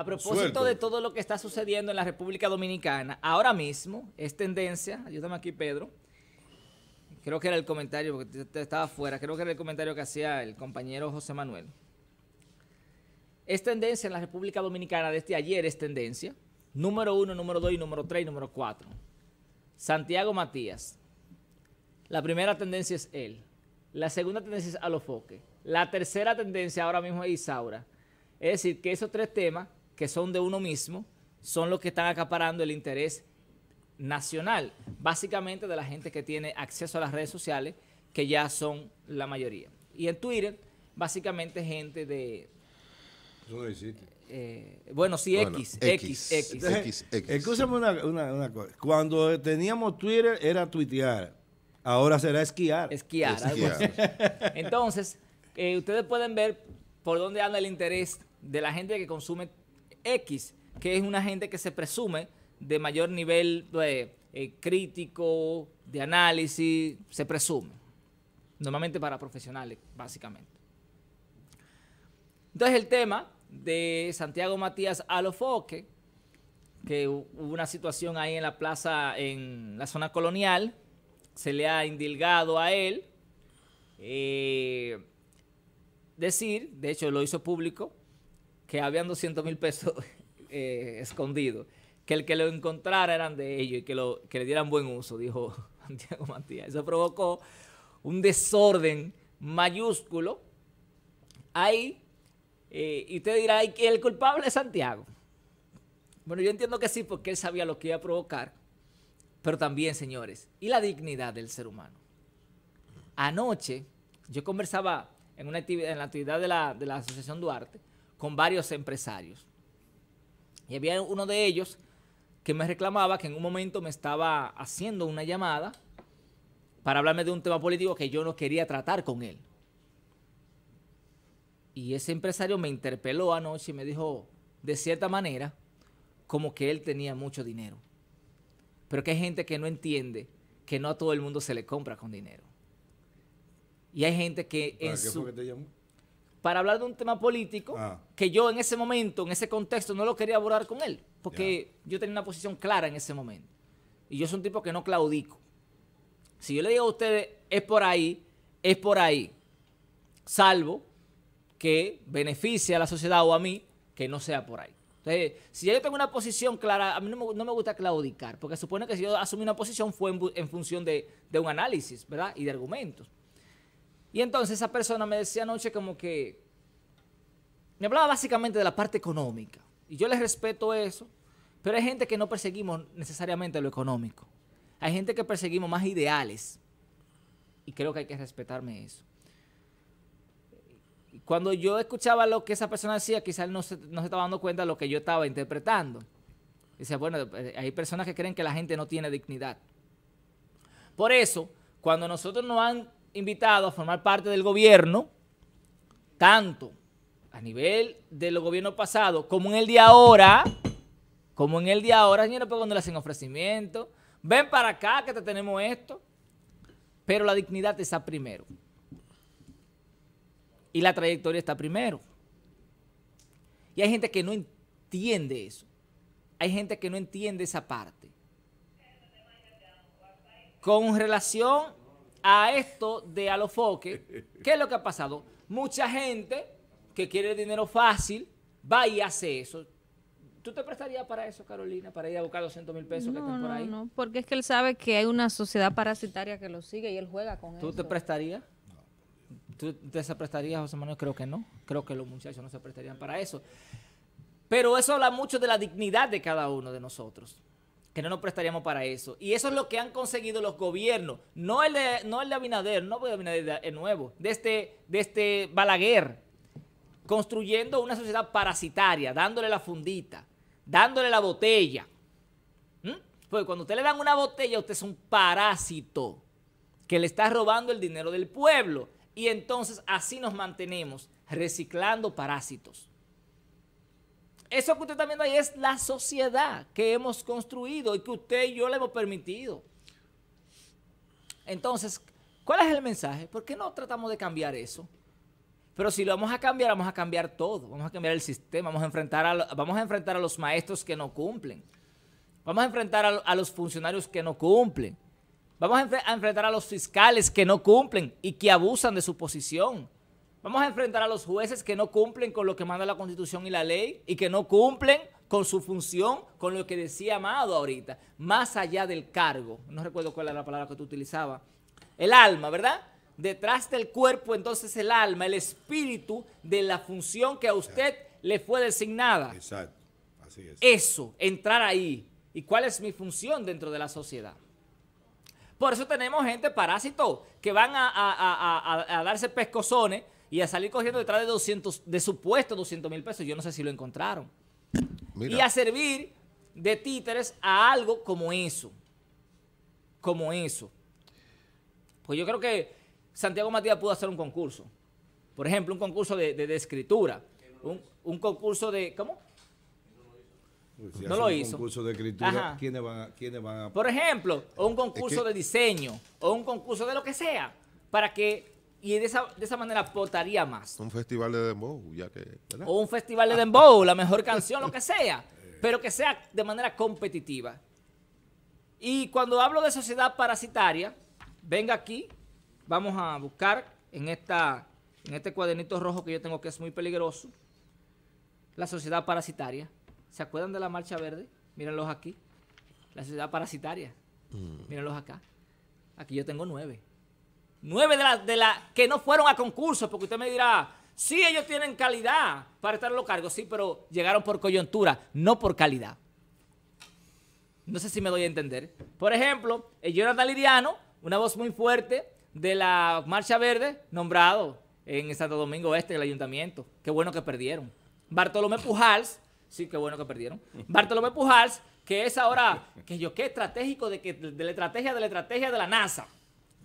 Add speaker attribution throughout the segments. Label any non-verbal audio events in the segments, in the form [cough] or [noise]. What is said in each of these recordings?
Speaker 1: A propósito de todo lo que está sucediendo en la República Dominicana, ahora mismo es tendencia, ayúdame aquí Pedro, creo que era el comentario, porque estaba fuera, creo que era el comentario que hacía el compañero José Manuel. Es tendencia en la República Dominicana desde ayer, es tendencia. Número uno, número dos, y número tres, y número cuatro. Santiago Matías. La primera tendencia es él. La segunda tendencia es Alofoque. La tercera tendencia ahora mismo es Isaura. Es decir, que esos tres temas que son de uno mismo son los que están acaparando el interés nacional, básicamente de la gente que tiene acceso a las redes sociales, que ya son la mayoría. Y en Twitter, básicamente gente de... Eh, bueno, sí, X, X, X. X, X. una, cosa. Cuando teníamos Twitter era tuitear. Ahora será esquiar. Esquiar. Entonces, eh, ustedes pueden ver por dónde anda el interés de la gente que consume X, que es una gente que se presume de mayor nivel de, eh, crítico, de análisis, se presume. Normalmente para profesionales, básicamente. Entonces el tema de Santiago Matías Alofoque, que hubo una situación ahí en la plaza, en la zona colonial, se le ha indilgado a él eh, decir, de hecho lo hizo público, que habían 200 mil pesos [laughs] eh, escondidos, que el que lo encontrara eran de ellos y que, lo, que le dieran buen uso, dijo [laughs] Santiago Matías. Eso provocó un desorden mayúsculo ahí. Eh, y usted dirá, que el culpable es Santiago? Bueno, yo entiendo que sí, porque él sabía lo que iba a provocar. Pero también, señores, y la dignidad del ser humano. Anoche, yo conversaba en, una actividad, en la actividad de la Asociación Duarte con varios empresarios. Y había uno de ellos que me reclamaba que en un momento me estaba haciendo una llamada para hablarme de un tema político que yo no quería tratar con él. Y ese empresario me interpeló anoche y me dijo, de cierta manera, como que él tenía mucho dinero. Pero que hay gente que no entiende que no a todo el mundo se le compra con dinero. Y hay gente que... ¿Para qué que te llamó? para hablar de un tema político ah. que yo en ese momento, en ese contexto, no lo quería abordar con él, porque yo tenía una posición clara en ese momento. Y yo soy un tipo que no claudico. Si yo le digo a ustedes, es por ahí, es por ahí, salvo que beneficie a la sociedad o a mí, que no sea por ahí. Entonces, si yo tengo una posición clara, a mí no me, gusta claudicar, porque supone que si yo asumí una posición fue en, función de, de un análisis, ¿verdad? Y de argumentos. Y entonces esa persona me decía anoche como que, me hablaba básicamente de la parte económica. Y yo les respeto eso, pero hay gente que no perseguimos necesariamente lo económico. Hay gente que perseguimos más ideales. Y creo que hay que respetarme eso. Cuando yo escuchaba lo que esa persona decía, quizás no se, no se estaba dando cuenta de lo que yo estaba interpretando. Dice, bueno, eh, hay personas que creen que la gente no tiene dignidad. Por eso, cuando nosotros nos han invitado a formar parte del gobierno, tanto a nivel del gobierno pasado como en el de ahora, como en el de ahora, señores, pues cuando le hacen ofrecimiento, ven para acá que te tenemos esto, pero la dignidad está primero. Y la trayectoria está primero. Y hay gente que no entiende eso. Hay gente que no entiende esa parte. Con relación a esto de alofoque, [laughs] ¿qué es lo que ha pasado? Mucha gente que quiere dinero fácil va y hace eso. ¿Tú te prestarías para eso, Carolina, para ir a buscar 200 mil pesos que están por ahí? No, no, porque es que él sabe que hay una sociedad parasitaria que lo sigue y él juega con eso. ¿Tú te prestarías? ¿Tú te prestarías, José Manuel? Creo que no. Creo que los muchachos no se prestarían para eso. Pero eso habla mucho de la dignidad de cada uno de nosotros que no nos prestaríamos para eso. Y eso es lo que han conseguido los gobiernos, no el de, no el Abinader, no el de nuevo, de este, de este Balaguer, construyendo una sociedad parasitaria, dándole la fundita, dándole la botella. ¿Mm? Porque cuando usted le dan una botella, usted es un parásito que le está robando el dinero del pueblo. Y entonces así nos mantenemos, reciclando parásitos. Eso que usted está viendo ahí es la sociedad que hemos construido y que usted y yo le hemos permitido. Entonces, ¿cuál es el mensaje? ¿Por qué no tratamos de cambiar eso? Pero si lo vamos a cambiar, vamos a cambiar todo. Vamos a cambiar el sistema, vamos a enfrentar a, vamos a, enfrentar a los maestros que no cumplen. Vamos a enfrentar a, los funcionarios que no cumplen. Vamos a enfrentar a los fiscales que no cumplen y que abusan de su posición. Vamos a enfrentar a los jueces que no cumplen con lo que manda la Constitución y la ley y que no cumplen con su función, con lo que decía Amado ahorita, más allá del cargo. No recuerdo cuál era la palabra que tú utilizabas. El alma, ¿verdad? Detrás del cuerpo, entonces el alma, el espíritu de la función que a usted le fue designada. Exacto, así es. Eso, entrar ahí. ¿Y cuál es mi función dentro de la sociedad? Por eso tenemos gente parásito que van a, a darse pescozones y a salir corriendo detrás de 200, de supuesto 200 mil pesos. Yo no sé si lo encontraron. Y a servir de títeres a algo como eso. Como eso. Pues yo creo que Santiago Matías pudo hacer un concurso. Por ejemplo, un concurso de, escritura. Un, concurso de... ¿Cómo? Pues no lo hizo. Un concurso de escritura, ¿quiénes van, a, Por ejemplo, un concurso de diseño, o un concurso de lo que sea, para que y de esa, de esa manera votaría más. Un festival de dembow, ya que... O un festival de dembow, la mejor canción, lo que sea, pero que sea de manera competitiva. Y cuando hablo de sociedad parasitaria, venga aquí, vamos a buscar en, esta, en este cuadernito rojo que yo tengo que es muy peligroso, la sociedad parasitaria. ¿Se acuerdan de la Marcha Verde? Mírenlos aquí. La sociedad parasitaria. Mm. Mírenlos acá. Aquí yo tengo nueve. Nueve de las de la, que no fueron a concurso porque usted me dirá, sí, ellos tienen calidad para estar en los cargos, sí, pero llegaron por coyuntura, no por calidad. No sé si me doy a entender. Por ejemplo, el Jonathan Liriano, una voz muy fuerte de la Marcha Verde, nombrado en Santo Domingo Este, del el ayuntamiento. Qué bueno que perdieron. Bartolomé Pujals, sí, qué bueno que perdieron. Bartolomé Pujals, que es ahora, que yo, qué estratégico de, que, de la estrategia de la estrategia de la NASA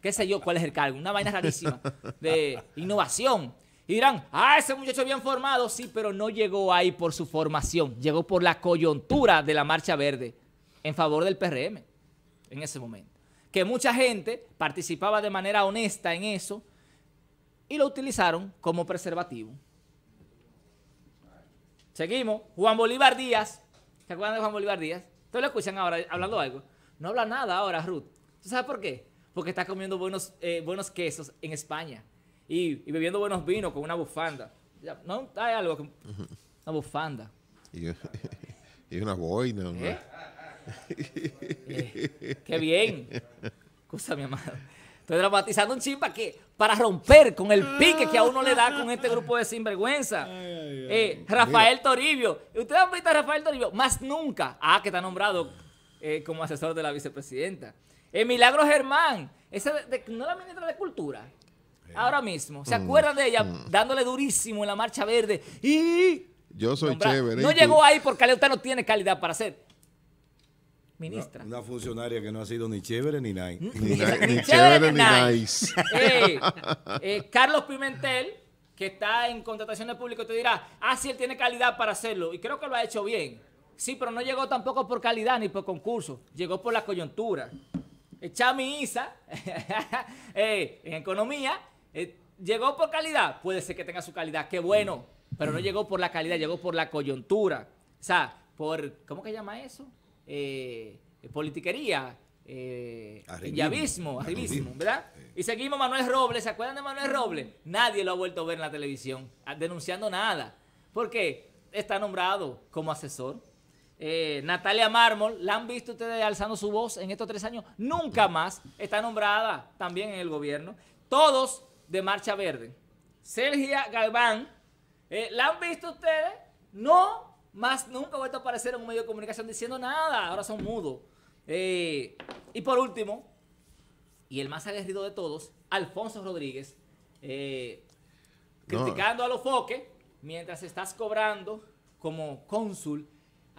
Speaker 1: qué sé yo cuál es el cargo, una vaina rarísima de innovación. Y dirán, ah, ese muchacho bien formado, sí, pero no llegó ahí por su formación, llegó por la coyuntura de la Marcha Verde en favor del PRM en ese momento. Que mucha gente participaba de manera honesta en eso y lo utilizaron como preservativo. Seguimos. Juan Bolívar Díaz. ¿Se acuerdan de Juan Bolívar Díaz? ¿Ustedes lo escuchan ahora hablando algo? No habla nada ahora, Ruth. ¿Tú sabes por qué? porque está comiendo buenos, eh, buenos quesos en España y, bebiendo buenos vinos con una bufanda. no hay algo que, una bufanda. [laughs] Y, una boina. ¿no? ¿Eh? Eh, qué bien. Cosa, mi amado. Estoy dramatizando un chimpa que para romper con el pique que a uno le da con este grupo de sinvergüenza. Rafael Toribio. ¿Ustedes han visto a Rafael Toribio? Más nunca. Ah, que está nombrado como asesor de la vicepresidenta. El eh, Milagro Germán. Esa no la ministra de Cultura. Eh. Ahora mismo. ¿Se mm. acuerda de ella mm. dándole durísimo en la marcha verde? Y. Yo soy chévere. No llegó ahí porque usted no tiene calidad para ser ministra. Una, funcionaria que no ha sido ni chévere ni nice. Ni, [laughs] chévere ni nice. [laughs] Eh, Carlos Pimentel, que está en contratación contrataciones público te dirá, ah, sí, él tiene calidad para hacerlo. Y creo que lo ha hecho bien. Sí, pero no llegó tampoco por calidad ni por concurso. Llegó por la coyuntura. Chamisa, [laughs] eh, en economía, eh, llegó por calidad. Puede ser que tenga su calidad, qué bueno, pero no llegó por la calidad, llegó por la coyuntura. O sea, por, ¿cómo que llama eso? Eh, politiquería, eh, ¿verdad? Y seguimos Manuel Robles, ¿se acuerdan de Manuel Robles? Nadie lo ha vuelto a ver en la televisión, ah, denunciando nada. porque Está nombrado como asesor eh, Natalia Mármol, ¿la han visto ustedes alzando su voz en estos tres años? Nunca más está nombrada también en el gobierno. Todos de Marcha Verde. Sergia Galván, eh, ¿la han visto ustedes? No, más nunca ha vuelto a aparecer en un medio de comunicación diciendo nada. Ahora son mudos. Eh, y por último, y el más aguerrido de todos, Alfonso Rodríguez, criticando a los foques mientras estás cobrando como cónsul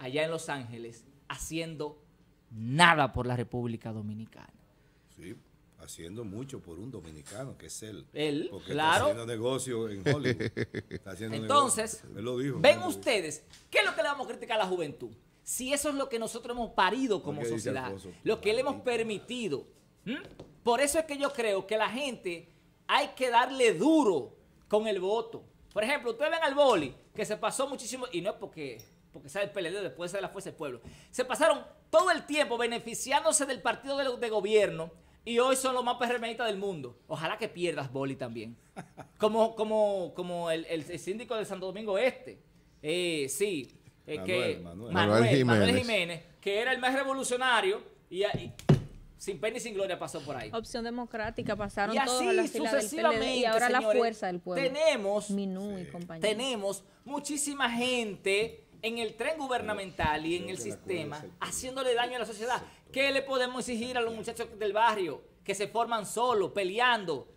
Speaker 1: allá en Los Ángeles haciendo nada por la República Dominicana. Sí, haciendo mucho por un dominicano, que es él. Él, porque claro. está haciendo negocio en Hollywood. Está haciendo Entonces, lo ven ustedes, ¿qué es lo que le vamos a criticar a la juventud? Si eso es lo que nosotros hemos parido como sociedad, lo que le hemos permitido. Por eso es que yo creo que la gente hay que darle duro con el voto. Por ejemplo, ustedes ven al boli, que se pasó muchísimo, y no es porque porque sabe el PLD, después de la fuerza del pueblo. Se pasaron todo el tiempo beneficiándose del partido de, gobierno y hoy son los más perremeditas del mundo. Ojalá que pierdas Boli también. Como, como, el, síndico de Santo Domingo Este. Eh, sí, eh, Manuel, Manuel, Jiménez. que era el más revolucionario y, sin pena y sin gloria pasó por ahí. Opción democrática pasaron y la y ahora la fuerza del pueblo. Tenemos, tenemos muchísima gente en el tren gubernamental y en el sistema, haciéndole daño a la sociedad. ¿Qué le podemos exigir a los muchachos del barrio que se forman solos, peleando,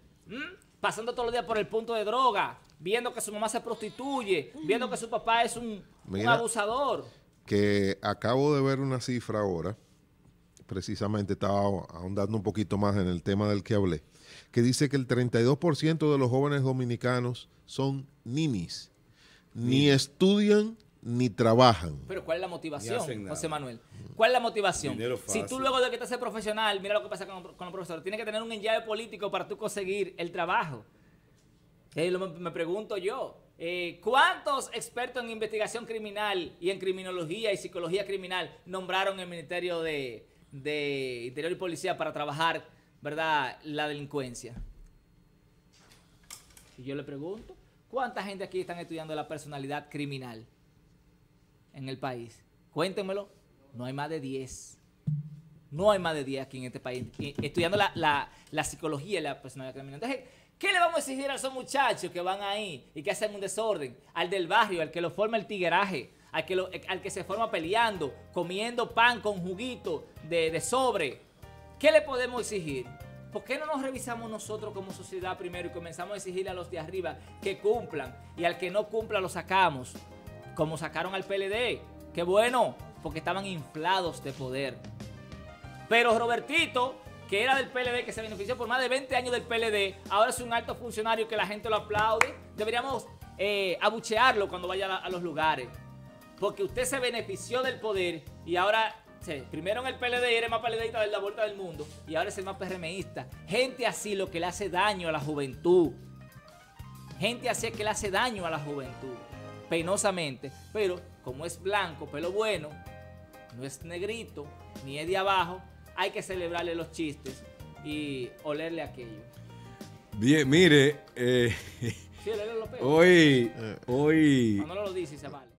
Speaker 1: pasando todos los días por el punto de droga, viendo que su mamá se prostituye, viendo que su papá es un, abusador? Que acabo de ver una cifra ahora, precisamente estaba ahondando un poquito más en el tema del que hablé, que dice que el 32% de los jóvenes dominicanos son ninis, ni estudian ni trabajan. Pero ¿cuál es la motivación, José Manuel? ¿Cuál es la motivación? Si tú luego de que te haces profesional, mira lo que pasa con, los profesores, tienes que tener un enllave político para tú conseguir el trabajo. me pregunto yo, eh, ¿cuántos expertos en investigación criminal y en criminología y psicología criminal nombraron el Ministerio de, Interior y Policía para trabajar, verdad, la delincuencia? Y yo le pregunto, ¿cuánta gente aquí están estudiando la personalidad criminal? en el país? Cuéntemelo. No hay más de 10. No hay más de 10 aquí en este país. Estudiando la, psicología y la personalidad criminal. Entonces, ¿qué le vamos a exigir a esos muchachos que van ahí y que hacen un desorden? Al del barrio, al que lo forma el tigueraje, al que, al que se forma peleando, comiendo pan con juguito de, de sobre. ¿Qué le podemos exigir? ¿Por qué no nos revisamos nosotros como sociedad primero y comenzamos a exigir a los de arriba que cumplan y al que no cumpla lo sacamos? como sacaron al PLD. Qué bueno, porque estaban inflados de poder. Pero Robertito, que era del PLD, que se benefició por más de 20 años del PLD, ahora es un alto funcionario que la gente lo aplaude. Deberíamos eh, abuchearlo cuando vaya a los lugares. Porque usted se benefició del poder y ahora Primero en el PLD y era más PLDista de la vuelta del mundo. Y ahora es el más PRMista. Gente así lo que le hace daño a la juventud. Gente así es que le hace daño a la juventud penosamente, pero como es blanco, pelo bueno, no es negrito, ni es de abajo, hay que celebrarle los chistes y olerle aquello. Bien, mire, eh, hoy, eh. hoy... Cuando no lo dice, se